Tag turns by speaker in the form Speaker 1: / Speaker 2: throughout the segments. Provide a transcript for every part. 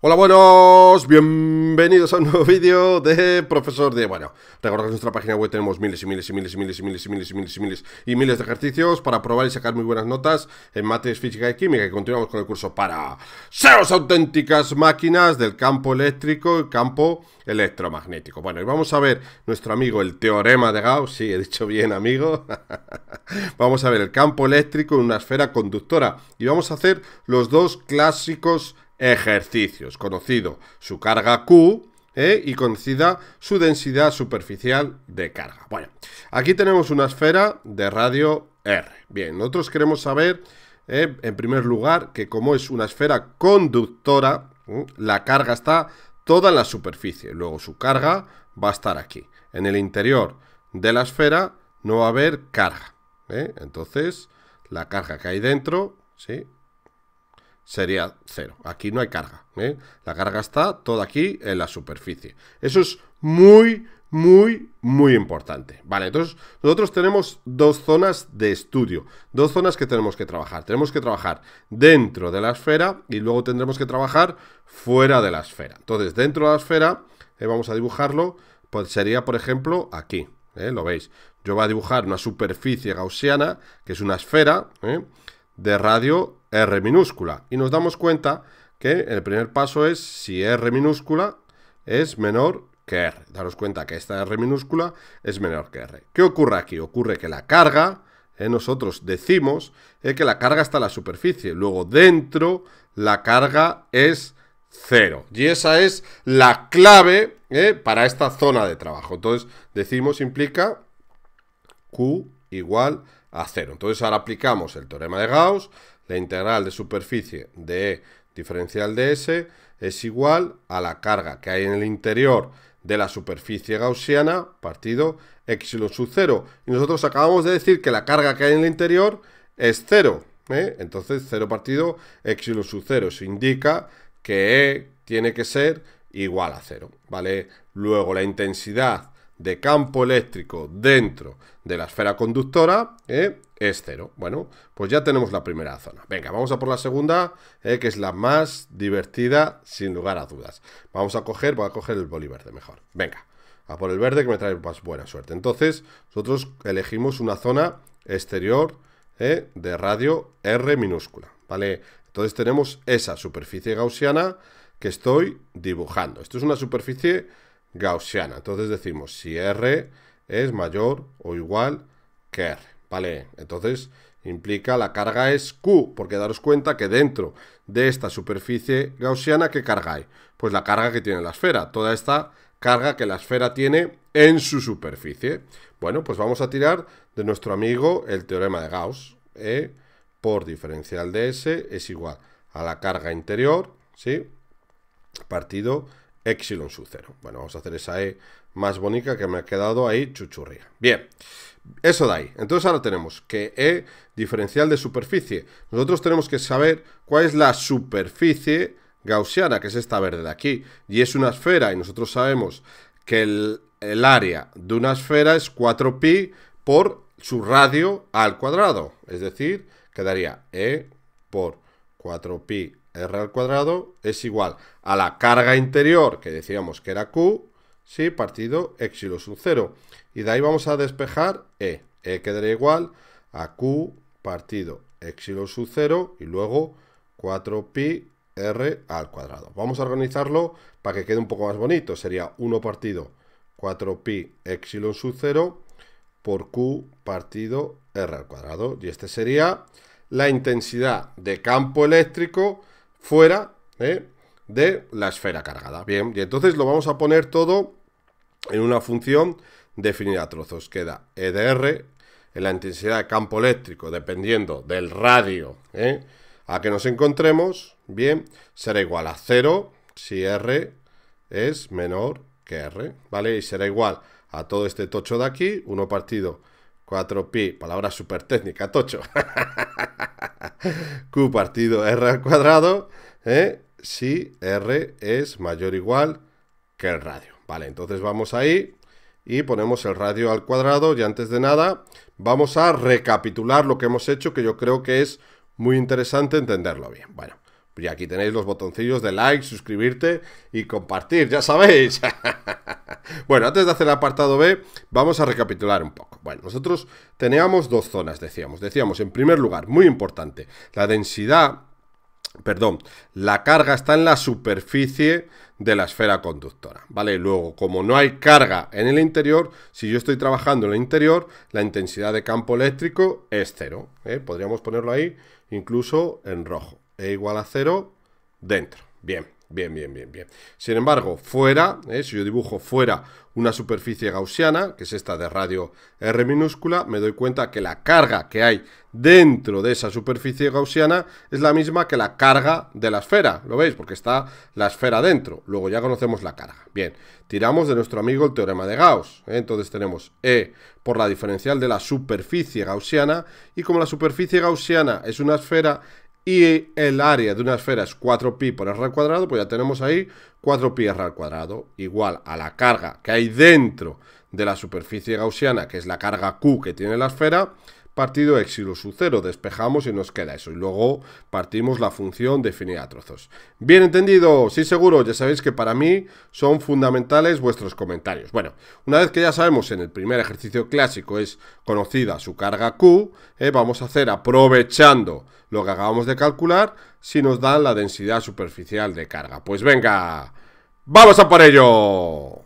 Speaker 1: Hola, buenos, bienvenidos a un nuevo vídeo de Profesor de... Bueno, recordad que en nuestra página web tenemos miles y miles y miles y miles y miles y miles y miles y miles y miles de ejercicios para probar y sacar muy buenas notas en mates, física y química. Y continuamos con el curso para SEOS auténticas máquinas del campo eléctrico y campo electromagnético. Bueno, y vamos a ver nuestro amigo el teorema de Gauss. Sí, he dicho bien, amigo. vamos a ver el campo eléctrico en una esfera conductora. Y vamos a hacer los dos clásicos ejercicios, conocido su carga Q ¿eh? y conocida su densidad superficial de carga. Bueno, aquí tenemos una esfera de radio R. Bien, nosotros queremos saber, ¿eh? en primer lugar, que como es una esfera conductora, ¿eh? la carga está toda en la superficie. Luego su carga va a estar aquí. En el interior de la esfera no va a haber carga. Entonces, la carga que hay dentro, ¿sí? sería cero. Aquí no hay carga. ¿eh? La carga está toda aquí en la superficie. Eso es muy, muy, muy importante. Vale, entonces nosotros tenemos dos zonas de estudio, dos zonas que tenemos que trabajar. Tenemos que trabajar dentro de la esfera y luego tendremos que trabajar fuera de la esfera. Entonces, dentro de la esfera, eh, vamos a dibujarlo, pues sería, por ejemplo, aquí. ¿eh? Lo veis. Yo voy a dibujar una superficie gaussiana, que es una esfera, de radio R minúscula. Y nos damos cuenta que el primer paso es si R minúscula es menor que R. Daros cuenta que esta R minúscula es menor que R. ¿Qué ocurre aquí? Ocurre que la carga, eh, nosotros decimos eh, que la carga está en la superficie. Luego dentro la carga es cero. Y esa es la clave eh, para esta zona de trabajo. Entonces decimos implica Q igual a a cero. Entonces ahora aplicamos el teorema de Gauss, la integral de superficie de E diferencial de S es igual a la carga que hay en el interior de la superficie gaussiana partido x sub 0. Y nosotros acabamos de decir que la carga que hay en el interior es 0. ¿eh? Entonces 0 partido x sub 0. Eso indica que E tiene que ser igual a 0. ¿vale? Luego la intensidad de campo eléctrico dentro de la esfera conductora eh, es cero. Bueno, pues ya tenemos la primera zona. Venga, vamos a por la segunda, eh, que es la más divertida, sin lugar a dudas. Vamos a coger, voy a coger el verde mejor. Venga, a por el verde que me trae más buena suerte. Entonces, nosotros elegimos una zona exterior eh, de radio R minúscula, ¿vale? Entonces tenemos esa superficie gaussiana que estoy dibujando. Esto es una superficie gaussiana. Entonces decimos si R es mayor o igual que R, ¿vale? Entonces implica la carga es Q, porque daros cuenta que dentro de esta superficie gaussiana, ¿qué carga hay? Pues la carga que tiene la esfera, toda esta carga que la esfera tiene en su superficie. Bueno, pues vamos a tirar de nuestro amigo el teorema de Gauss. E por diferencial de S es igual a la carga interior, ¿sí? Partido Epsilon sub 0. Bueno, vamos a hacer esa E más bonita que me ha quedado ahí chuchurría. Bien, eso de ahí. Entonces ahora tenemos que E diferencial de superficie. Nosotros tenemos que saber cuál es la superficie gaussiana, que es esta verde de aquí. Y es una esfera y nosotros sabemos que el, el área de una esfera es 4pi por su radio al cuadrado. Es decir, quedaría E por 4pi R al cuadrado es igual a la carga interior, que decíamos que era Q, sí, partido éxilo sub 0. Y de ahí vamos a despejar E. E quedaría igual a Q partido éxilo sub 0 y luego 4pi R al cuadrado. Vamos a organizarlo para que quede un poco más bonito. Sería 1 partido 4pi éxilo sub 0 por Q partido R al cuadrado. Y este sería la intensidad de campo eléctrico fuera ¿eh? de la esfera cargada. Bien, y entonces lo vamos a poner todo en una función definida a trozos. Queda EDR en la intensidad de campo eléctrico, dependiendo del radio ¿eh? a que nos encontremos, bien, será igual a 0 si R es menor que R, ¿vale? Y será igual a todo este tocho de aquí, 1 partido 4pi, palabra súper técnica, tocho. Q partido R al cuadrado, ¿eh? si R es mayor o igual que el radio. Vale, entonces vamos ahí y ponemos el radio al cuadrado y antes de nada vamos a recapitular lo que hemos hecho que yo creo que es muy interesante entenderlo bien. Bueno, y aquí tenéis los botoncillos de like, suscribirte y compartir, ya sabéis. bueno, antes de hacer el apartado B, vamos a recapitular un poco. Bueno, nosotros teníamos dos zonas, decíamos. Decíamos, en primer lugar, muy importante, la densidad perdón, la carga está en la superficie de la esfera conductora, ¿vale? Luego, como no hay carga en el interior, si yo estoy trabajando en el interior, la intensidad de campo eléctrico es cero, ¿eh? Podríamos ponerlo ahí incluso en rojo, e igual a 0 dentro. Bien, bien, bien, bien, bien. Sin embargo, fuera, ¿eh? si yo dibujo fuera una superficie gaussiana, que es esta de radio R minúscula, me doy cuenta que la carga que hay dentro de esa superficie gaussiana es la misma que la carga de la esfera, ¿lo veis? Porque está la esfera dentro, luego ya conocemos la carga. Bien, tiramos de nuestro amigo el teorema de Gauss, ¿eh? entonces tenemos E por la diferencial de la superficie gaussiana, y como la superficie gaussiana es una esfera, y el área de una esfera es 4pi por r al cuadrado, pues ya tenemos ahí 4pi r al cuadrado, igual a la carga que hay dentro de la superficie gaussiana, que es la carga Q que tiene la esfera, partido su 0 despejamos y nos queda eso. Y luego partimos la función definida a trozos. Bien entendido, sí seguro, ya sabéis que para mí son fundamentales vuestros comentarios. Bueno, una vez que ya sabemos en el primer ejercicio clásico es conocida su carga Q, eh, vamos a hacer aprovechando lo que acabamos de calcular, si nos dan la densidad superficial de carga. Pues venga, ¡vamos a por ello!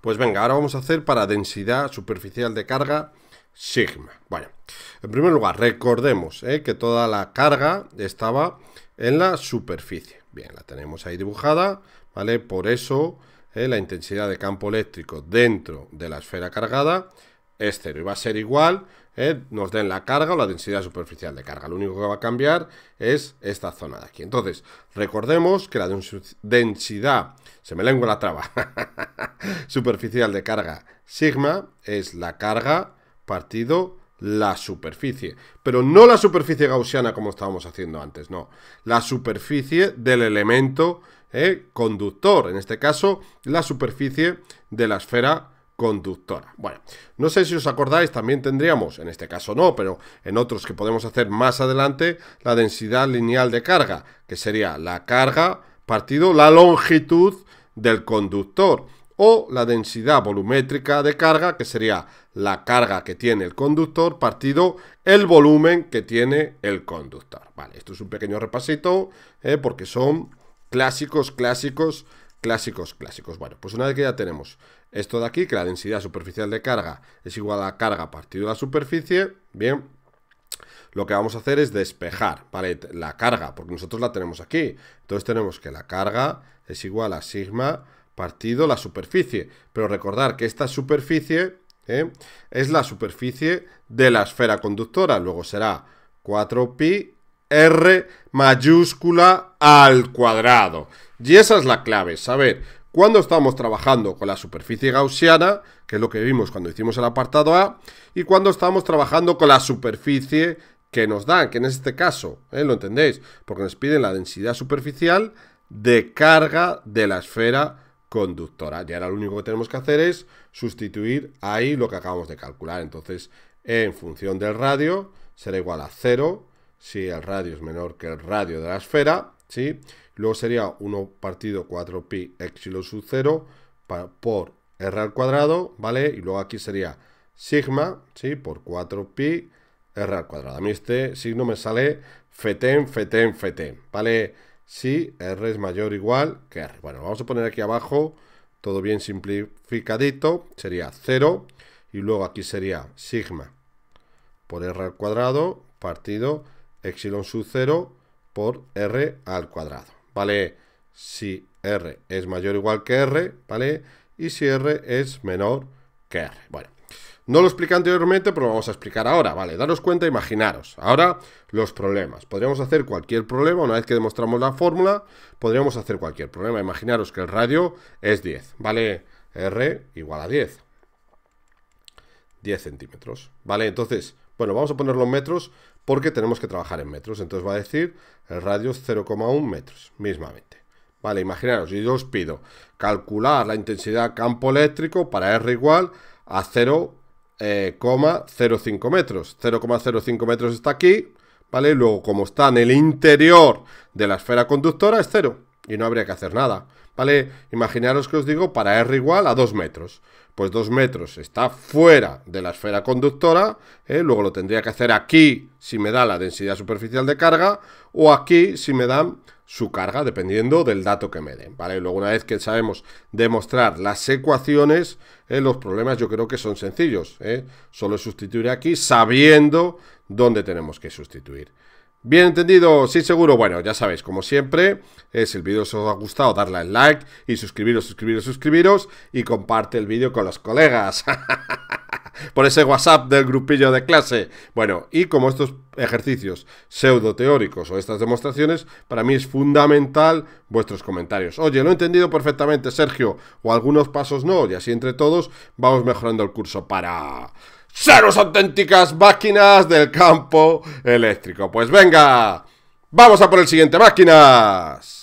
Speaker 1: Pues venga, ahora vamos a hacer para densidad superficial de carga sigma. Bueno, en primer lugar, recordemos eh, que toda la carga estaba en la superficie. Bien, la tenemos ahí dibujada, ¿vale? Por eso eh, la intensidad de campo eléctrico dentro de la esfera cargada es cero. Y va a ser igual, eh, nos den la carga o la densidad superficial de carga. Lo único que va a cambiar es esta zona de aquí. Entonces, recordemos que la densidad, se me lengua la traba, superficial de carga sigma es la carga partido la superficie. Pero no la superficie gaussiana como estábamos haciendo antes, no. La superficie del elemento eh, conductor, en este caso, la superficie de la esfera conductora. Bueno, no sé si os acordáis, también tendríamos, en este caso no, pero en otros que podemos hacer más adelante, la densidad lineal de carga, que sería la carga partido la longitud del conductor o la densidad volumétrica de carga, que sería la carga que tiene el conductor partido el volumen que tiene el conductor. Vale, esto es un pequeño repasito eh, porque son clásicos, clásicos, clásicos, clásicos. Bueno, pues una vez que ya tenemos esto de aquí, que la densidad superficial de carga es igual a la carga partido la superficie, bien, lo que vamos a hacer es despejar la carga, porque nosotros la tenemos aquí. Entonces tenemos que la carga es igual a sigma partido la superficie. Pero recordar que esta superficie ¿eh? es la superficie de la esfera conductora. Luego será 4pi r mayúscula al cuadrado. Y esa es la clave, saber cuándo estamos trabajando con la superficie gaussiana, que es lo que vimos cuando hicimos el apartado A, y cuándo estamos trabajando con la superficie que nos dan, que en este caso, ¿eh? ¿lo entendéis? Porque nos piden la densidad superficial de carga de la esfera conductora. Y ahora lo único que tenemos que hacer es sustituir ahí lo que acabamos de calcular. Entonces, en función del radio, será igual a 0 si el radio es menor que el radio de la esfera, ¿sí? Luego sería 1 partido 4pi epsilon sub 0 por r al cuadrado, ¿vale? Y luego aquí sería sigma, ¿sí? Por 4pi r al cuadrado. A mí este signo me sale fetén, fetén, fetén, ¿vale? si R es mayor o igual que R. Bueno, vamos a poner aquí abajo, todo bien simplificadito, sería 0 y luego aquí sería sigma por R al cuadrado partido epsilon sub 0 por R al cuadrado, ¿vale? Si R es mayor o igual que R, ¿vale? Y si R es menor que R. Bueno, no lo expliqué anteriormente, pero lo vamos a explicar ahora. Vale, daros cuenta, imaginaros. Ahora, los problemas. Podríamos hacer cualquier problema. Una vez que demostramos la fórmula, podríamos hacer cualquier problema. Imaginaros que el radio es 10, ¿vale? R igual a 10. 10 centímetros, ¿vale? Entonces, bueno, vamos a poner los metros porque tenemos que trabajar en metros. Entonces va a decir el radio es 0,1 metros, mismamente. Vale, imaginaros, yo os pido calcular la intensidad campo eléctrico para R igual a 0 eh, 0,05 metros. 0,05 metros está aquí, ¿vale? Luego, como está en el interior de la esfera conductora, es 0. Y no habría que hacer nada, ¿vale? Imaginaros que os digo para R igual a 2 metros. Pues 2 metros está fuera de la esfera conductora, ¿eh? luego lo tendría que hacer aquí si me da la densidad superficial de carga, o aquí si me dan su carga, dependiendo del dato que me den, ¿vale? Luego, una vez que sabemos demostrar las ecuaciones, eh, los problemas yo creo que son sencillos, ¿eh? Solo sustituir aquí sabiendo dónde tenemos que sustituir. Bien entendido, sí seguro. Bueno, ya sabéis, como siempre, es si el vídeo os ha gustado, darle al like y suscribiros, suscribiros, suscribiros y comparte el vídeo con los colegas. Por ese WhatsApp del grupillo de clase. Bueno, y como estos ejercicios pseudo teóricos o estas demostraciones, para mí es fundamental vuestros comentarios. Oye, lo he entendido perfectamente, Sergio, o algunos pasos no, y así entre todos vamos mejorando el curso para seros auténticas máquinas del campo eléctrico. Pues venga, vamos a por el siguiente, máquinas.